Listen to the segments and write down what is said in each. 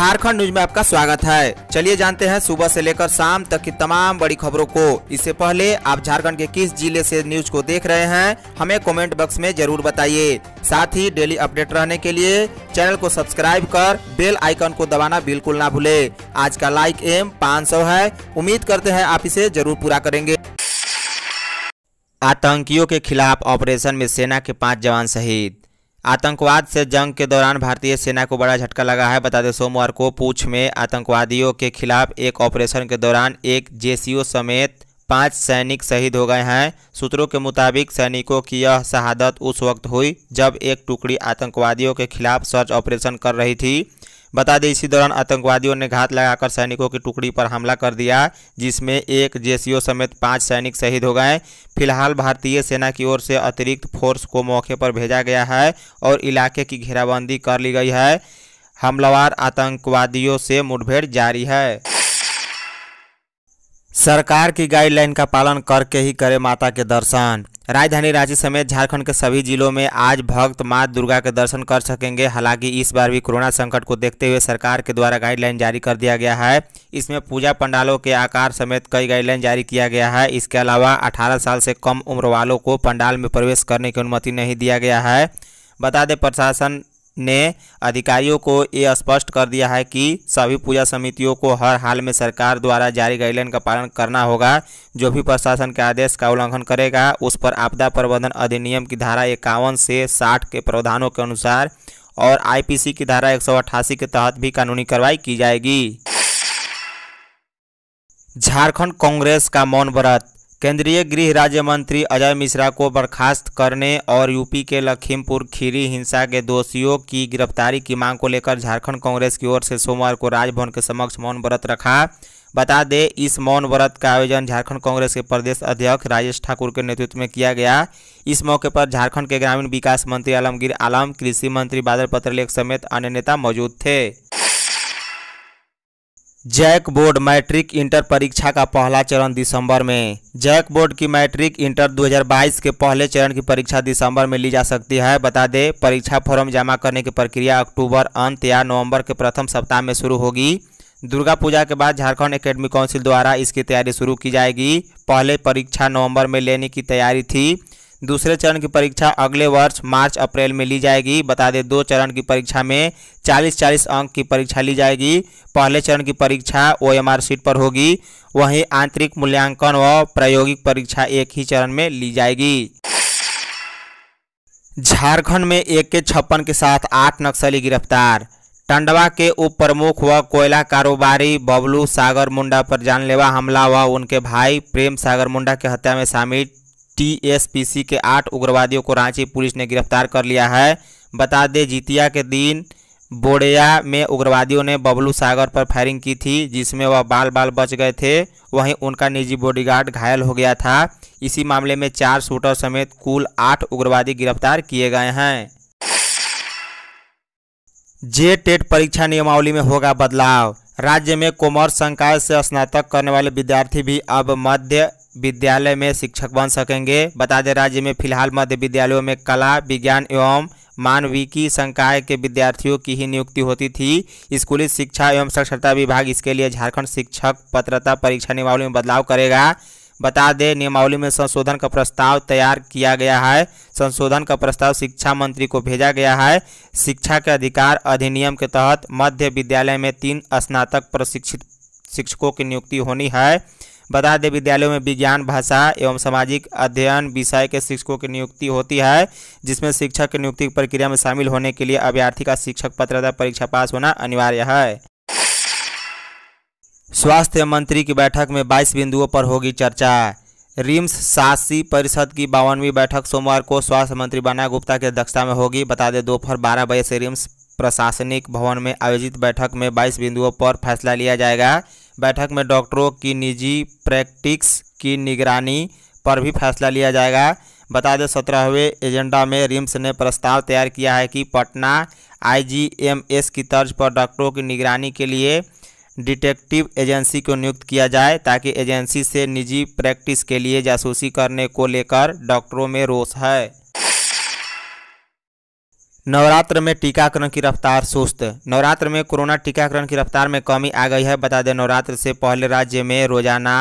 Jharkhand news में आपका स्वागत है चलिए जानते हैं सुबह से लेकर शाम तक की तमाम बड़ी खबरों को इससे पहले आप झारखंड के किस जिले से न्यूज को देख रहे हैं हमें कमेंट बॉक्स में जरूर बताइए साथ ही डेली अपडेट रहने के लिए चैनल को सब्सक्राइब कर बेल आइकन को दबाना बिल्कुल ना भूले आज का लाइक एम पाँच है उम्मीद करते हैं आप इसे जरूर पूरा करेंगे आतंकियों के खिलाफ ऑपरेशन में सेना के पाँच जवान शहीद आतंकवाद से जंग के दौरान भारतीय सेना को बड़ा झटका लगा है बता दें सोमवार को पूछ में आतंकवादियों के खिलाफ एक ऑपरेशन के दौरान एक जेसीओ समेत पाँच सैनिक शहीद हो गए हैं सूत्रों के मुताबिक सैनिकों की यह शहादत उस वक्त हुई जब एक टुकड़ी आतंकवादियों के खिलाफ सर्च ऑपरेशन कर रही थी बता दें इसी दौरान आतंकवादियों ने घात लगाकर सैनिकों की टुकड़ी पर हमला कर दिया जिसमें एक जेसीओ समेत पाँच सैनिक शहीद हो गए फिलहाल भारतीय सेना की ओर से अतिरिक्त फोर्स को मौके पर भेजा गया है और इलाके की घेराबंदी कर ली गई है हमलावार आतंकवादियों से मुठभेड़ जारी है सरकार की गाइडलाइन का पालन करके ही करें माता के दर्शन राजधानी रांची समेत झारखंड के सभी जिलों में आज भक्त मां दुर्गा के दर्शन कर सकेंगे हालांकि इस बार भी कोरोना संकट को देखते हुए सरकार के द्वारा गाइडलाइन जारी कर दिया गया है इसमें पूजा पंडालों के आकार समेत कई गाइडलाइन जारी किया गया है इसके अलावा 18 साल से कम उम्र वालों को पंडाल में प्रवेश करने की अनुमति नहीं दिया गया है बता दें प्रशासन ने अधिकारियों को ये स्पष्ट कर दिया है कि सभी पूजा समितियों को हर हाल में सरकार द्वारा जारी गाइडलाइन का पालन करना होगा जो भी प्रशासन के आदेश का उल्लंघन करेगा उस पर आपदा प्रबंधन अधिनियम की धारा इक्यावन से साठ के प्रावधानों के अनुसार और आईपीसी की धारा एक के तहत भी कानूनी कार्रवाई की जाएगी झारखंड कांग्रेस का मौन व्रत केंद्रीय गृह राज्य मंत्री अजय मिश्रा को बर्खास्त करने और यूपी के लखीमपुर खीरी हिंसा के दोषियों की गिरफ्तारी की मांग को लेकर झारखंड कांग्रेस की ओर से सोमवार को राजभवन के समक्ष मौन व्रत रखा बता दें इस मौन व्रत का आयोजन झारखंड कांग्रेस के प्रदेश अध्यक्ष राजेश ठाकुर के नेतृत्व में किया गया इस मौके पर झारखंड के ग्रामीण विकास मंत्री आलमगीर आलम कृषि मंत्री बादल पत्रलेख समेत अन्य नेता मौजूद थे जैक बोर्ड मैट्रिक इंटर परीक्षा का पहला चरण दिसंबर में जैक बोर्ड की मैट्रिक इंटर 2022 के पहले चरण की परीक्षा दिसंबर में ली जा सकती है बता दें परीक्षा फॉर्म जमा करने की प्रक्रिया अक्टूबर अंत या नवंबर के प्रथम सप्ताह में शुरू होगी दुर्गा पूजा के बाद झारखंड एकेडमी काउंसिल द्वारा इसकी तैयारी शुरू की जाएगी पहले परीक्षा नवम्बर में लेने की तैयारी थी दूसरे चरण की परीक्षा अगले वर्ष मार्च अप्रैल में ली जाएगी बता दें दो चरण की परीक्षा में 40-40 अंक की परीक्षा ली जाएगी पहले चरण की परीक्षा ओ एम आर सीट पर होगी वहीं आंतरिक मूल्यांकन व प्रायोगिक परीक्षा एक ही चरण में ली जाएगी झारखंड में एक के छप्पन के साथ आठ नक्सली गिरफ्तार टंडवा के उप प्रमुख व कोयला कारोबारी बबलू सागर मुंडा पर जानलेवा हमला व उनके भाई प्रेम सागर मुंडा की हत्या में शामिल टीएसपीसी के आठ उग्रवादियों को रांची पुलिस ने गिरफ्तार कर लिया है बता दें जीतिया के दिन बोड़िया में उग्रवादियों ने बबलू सागर पर फायरिंग की थी जिसमें वह बाल बाल बच गए थे वहीं उनका निजी बॉडीगार्ड घायल हो गया था इसी मामले में चार शूटर समेत कुल आठ उग्रवादी गिरफ्तार किए गए हैं जे टेट परीक्षा नियमावली में होगा बदलाव राज्य में कॉमर्स संकाय से स्नातक करने वाले विद्यार्थी भी अब मध्य विद्यालय में शिक्षक बन सकेंगे बता दें राज्य में फिलहाल मध्य विद्यालयों में कला विज्ञान एवं मानविकी संकाय के विद्यार्थियों की ही नियुक्ति होती थी स्कूली शिक्षा एवं साक्षरता विभाग इसके लिए झारखंड शिक्षक पत्रता परीक्षा नियमावली में बदलाव करेगा बता दें नियमावली में संशोधन का प्रस्ताव तैयार किया गया है संशोधन का प्रस्ताव शिक्षा मंत्री को भेजा गया है शिक्षा के अधिकार अधिनियम के तहत मध्य विद्यालय में तीन स्नातक प्रशिक्षित शिक्षकों की नियुक्ति होनी है बता दें विद्यालयों में विज्ञान भाषा एवं सामाजिक अध्ययन विषय के शिक्षकों की नियुक्ति होती है जिसमें शिक्षक की नियुक्ति प्रक्रिया में शामिल होने के लिए अभ्यर्थी का शिक्षक पत्रता परीक्षा पास होना अनिवार्य है स्वास्थ्य मंत्री की बैठक में बाईस बिंदुओं पर होगी चर्चा रिम्स शासी परिषद की बावनवीं बैठक सोमवार को स्वास्थ्य मंत्री बना गुप्ता की अध्यक्षता में होगी बता दें दोपहर बारह बजे से रिम्स प्रशासनिक भवन में आयोजित बैठक में 22 बिंदुओं पर फैसला लिया जाएगा बैठक में डॉक्टरों की निजी प्रैक्टिस की निगरानी पर भी फैसला लिया जाएगा बता दें सत्रहवें एजेंडा में रिम्स ने प्रस्ताव तैयार किया है कि पटना आईजीएमएस की तर्ज पर डॉक्टरों की निगरानी के लिए डिटेक्टिव एजेंसी को नियुक्त किया जाए ताकि एजेंसी से निजी प्रैक्टिस के लिए जासूसी करने को लेकर डॉक्टरों में रोष है नवरात्र में टीकाकरण की रफ्तार सुस्त नवरात्र में कोरोना टीकाकरण की रफ्तार में कमी आ गई है बता दें नवरात्र से पहले राज्य में रोजाना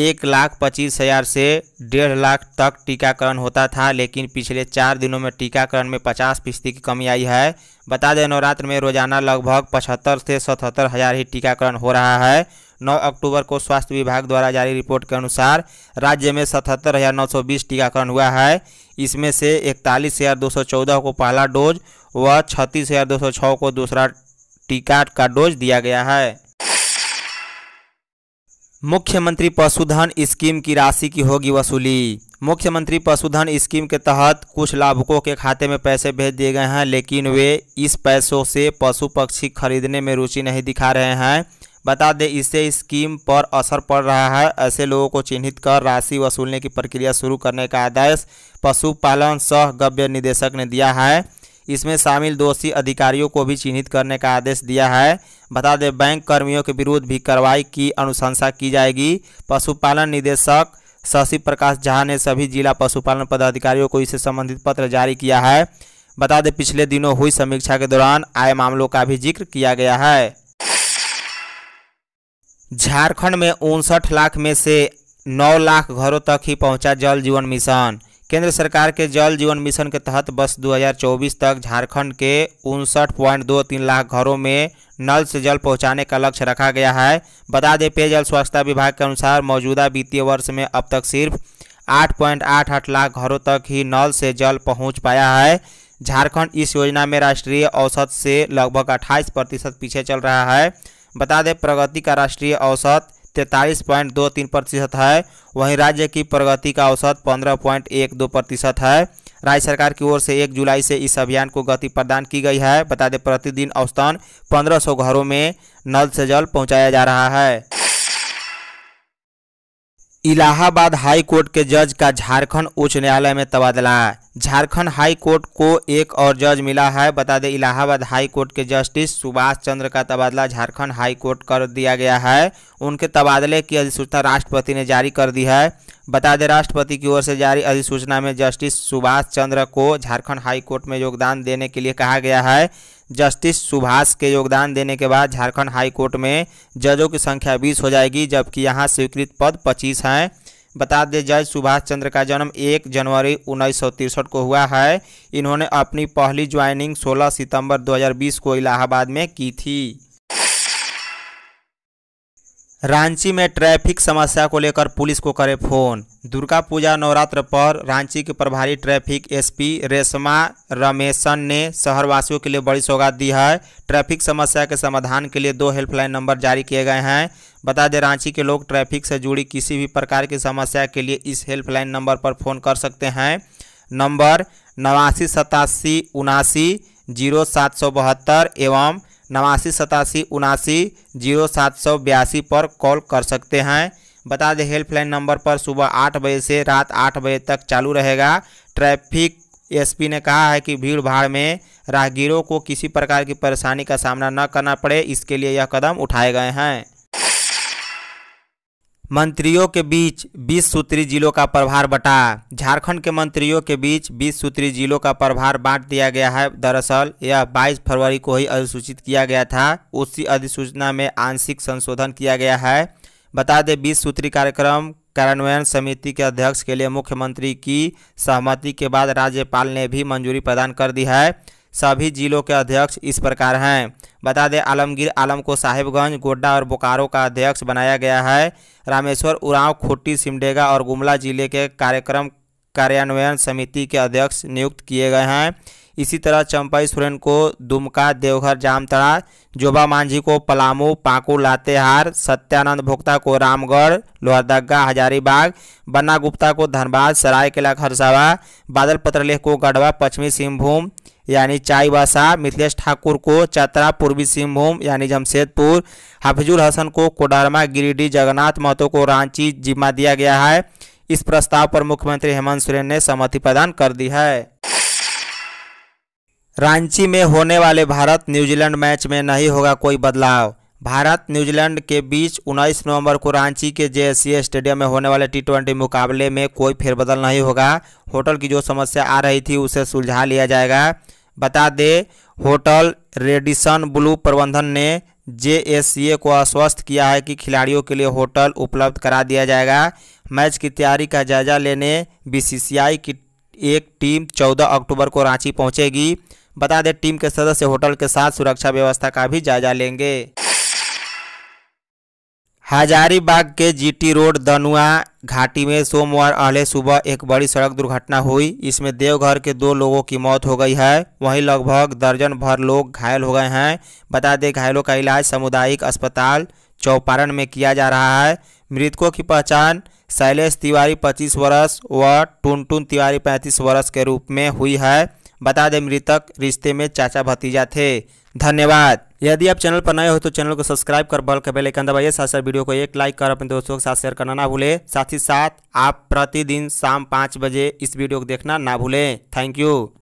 एक लाख पच्चीस हज़ार से डेढ़ लाख तक टीकाकरण होता था लेकिन पिछले चार दिनों में टीकाकरण में पचास फीसदी की कमी आई है बता दें नवरात्र में रोजाना लगभग पचहत्तर से सतहत्तर हज़ार ही टीकाकरण हो रहा है 9 अक्टूबर को स्वास्थ्य विभाग द्वारा जारी रिपोर्ट के अनुसार राज्य में सतहत्तर हज़ार नौ सौ बीस टीकाकरण हुआ है इसमें से इकतालीस हज़ार दो सौ चौदह को पहला डोज व छत्तीस हज़ार दो सौ छः को दूसरा टीका का डोज दिया गया है मुख्यमंत्री पशुधन स्कीम की राशि की होगी वसूली मुख्यमंत्री पशुधन स्कीम के तहत कुछ लाभुकों के खाते में पैसे भेज दिए गए हैं लेकिन वे इस पैसों से पशु पक्षी खरीदने में रुचि नहीं दिखा रहे हैं बता दें इससे स्कीम पर असर पड़ रहा है ऐसे लोगों को चिन्हित कर राशि वसूलने की प्रक्रिया शुरू करने का आदेश पशुपालन सह गव्य निदेशक ने दिया है इसमें शामिल दोषी अधिकारियों को भी चिन्हित करने का आदेश दिया है बता दें बैंक कर्मियों के विरुद्ध भी कार्रवाई की अनुशंसा की जाएगी पशुपालन निदेशक शशि प्रकाश झा ने सभी जिला पशुपालन पदाधिकारियों को इससे संबंधित पत्र जारी किया है बता दें पिछले दिनों हुई समीक्षा के दौरान आय मामलों का भी जिक्र किया गया है झारखंड में उनसठ लाख में से नौ लाख घरों तक ही पहुंचा जल जीवन मिशन केंद्र सरकार के जल जीवन मिशन के तहत वर्ष 2024 तक झारखंड के उनसठ पॉइंट दो तीन लाख घरों में नल से जल पहुंचाने का लक्ष्य रखा गया है बता दें पेयजल स्वच्छता विभाग के अनुसार मौजूदा वित्तीय वर्ष में अब तक सिर्फ 8.88 लाख घरों तक ही नल से जल पहुँच पाया है झारखंड इस योजना में राष्ट्रीय औसत से लगभग अट्ठाईस प्रतिशत पीछे चल रहा है बता दें प्रगति का राष्ट्रीय औसत तैंतालीस पॉइंट दो तीन प्रतिशत है वहीं राज्य की प्रगति का औसत पंद्रह पॉइंट एक दो प्रतिशत है राज्य सरकार की ओर से एक जुलाई से इस अभियान को गति प्रदान की गई है बता दें प्रतिदिन औसतन पंद्रह सौ घरों में नल से जल पहुंचाया जा रहा है इलाहाबाद हाई कोर्ट के जज का झारखंड उच्च न्यायालय में तबादला झारखंड हाई कोर्ट को एक और जज मिला है बता दें इलाहाबाद हाई कोर्ट के जस्टिस सुभाष चंद्र का तबादला झारखंड हाई कोर्ट कर दिया गया है उनके तबादले की अधिसूचना राष्ट्रपति ने जारी कर दी है बता दें राष्ट्रपति की ओर से जारी अधिसूचना में जस्टिस सुभाष चंद्र को झारखंड हाई कोर्ट में योगदान देने के लिए कहा गया है जस्टिस सुभाष के योगदान देने के बाद झारखंड हाई कोर्ट में जजों की संख्या बीस हो जाएगी जबकि यहाँ स्वीकृत पद पच्चीस हैं बता दें जज सुभाष चंद्र का जन्म 1 जनवरी उन्नीस को हुआ है इन्होंने अपनी पहली ज्वाइनिंग 16 सितंबर 2020 को इलाहाबाद में की थी रांची में ट्रैफिक समस्या को लेकर पुलिस को करे फोन दुर्गा पूजा नवरात्र पर रांची के प्रभारी ट्रैफिक एसपी रेशमा रमेशन ने शहरवासियों के लिए बड़ी सौगात दी है ट्रैफिक समस्या के समाधान के लिए दो हेल्पलाइन नंबर जारी किए गए हैं बता दें रांची के लोग ट्रैफिक से जुड़ी किसी भी प्रकार की समस्या के लिए इस हेल्पलाइन नंबर पर फ़ोन कर सकते हैं नंबर नवासी सतासी उनासी जीरो सात सौ बहत्तर एवं नवासी सतासी उनासी जीरो सात सौ बयासी पर कॉल कर सकते हैं बता दें हेल्पलाइन नंबर पर सुबह आठ बजे से रात आठ बजे तक चालू रहेगा ट्रैफिक एसपी ने कहा है कि भीड़ भाड़ में राहगीरों को किसी प्रकार की परेशानी का सामना न करना पड़े इसके लिए यह कदम उठाए गए हैं मंत्रियों के बीच 20 सूत्री जिलों का प्रभार बटा झारखंड के मंत्रियों के बीच 20 सूत्री जिलों का प्रभार बांट दिया गया है दरअसल यह 22 फरवरी को ही अधिसूचित किया गया था उसी अधिसूचना में आंशिक संशोधन किया गया है बता दें बीस सूत्री कार्यक्रम कार्यान्वयन समिति के अध्यक्ष के लिए मुख्यमंत्री की सहमति के बाद राज्यपाल ने भी मंजूरी प्रदान कर दी है सभी जिलों के अध्यक्ष इस प्रकार हैं बता दें आलमगीर आलम को साहिबगंज गोड्डा और बोकारो का अध्यक्ष बनाया गया है रामेश्वर उरांव खुट्टी सिमडेगा और गुमला जिले के कार्यक्रम कार्यान्वयन समिति के अध्यक्ष नियुक्त किए गए हैं इसी तरह चंपई सुरेन को दुमका देवघर जामतड़ा जोबा मांझी को पलामू पाकू लातेहार सत्यानंद भोक्ता को रामगढ़ लोहरदगा हजारीबाग बन्ना गुप्ता को धनबाद सरायकेला खरसावा बादल पत्रलेख को गढ़वा पश्चिमी सिंहभूम यानी चाईबासा मिथिलेश ठाकुर को चतरा पूर्वी सिंहभूम यानी जमशेदपुर हफिजुल हसन को कोडरमा गिरिडीह जगन्नाथ महतो को रांची जिम्मा दिया गया है इस प्रस्ताव पर मुख्यमंत्री हेमंत सोरेन ने सहमति प्रदान कर दी है रांची में होने वाले भारत न्यूजीलैंड मैच में नहीं होगा कोई बदलाव भारत न्यूजीलैंड के बीच 19 नवंबर को रांची के जे स्टेडियम में होने वाले टी मुकाबले में कोई फेरबदल नहीं होगा होटल की जो समस्या आ रही थी उसे सुलझा लिया जाएगा बता दें होटल रेडिसन ब्लू प्रबंधन ने जे को आश्वस्त किया है कि खिलाड़ियों के लिए होटल उपलब्ध करा दिया जाएगा मैच की तैयारी का जायजा लेने बीसीसीआई की एक टीम 14 अक्टूबर को रांची पहुंचेगी बता दें टीम के सदस्य होटल के साथ सुरक्षा व्यवस्था का भी जायजा लेंगे हजारीबाग के जीटी रोड दनुआ घाटी में सोमवार अहले सुबह एक बड़ी सड़क दुर्घटना हुई इसमें देवघर के दो लोगों की मौत हो गई है वहीं लगभग दर्जन भर लोग घायल हो गए हैं बता दें घायलों का इलाज सामुदायिक अस्पताल चौपारण में किया जा रहा है मृतकों की पहचान शैलेश तिवारी 25 वर्ष व टुनटुन तिवारी पैंतीस वर्ष के रूप में हुई है बता दें मृतक रिश्ते में चाचा भतीजा थे धन्यवाद यदि आप चैनल पर नए हो तो चैनल को सब्सक्राइब कर बल के बेलाइकन दबाइए साथ साथ वीडियो को एक लाइक कर अपने दोस्तों के साथ शेयर करना ना भूले साथ ही साथ आप प्रतिदिन शाम पाँच बजे इस वीडियो को देखना ना भूलें थैंक यू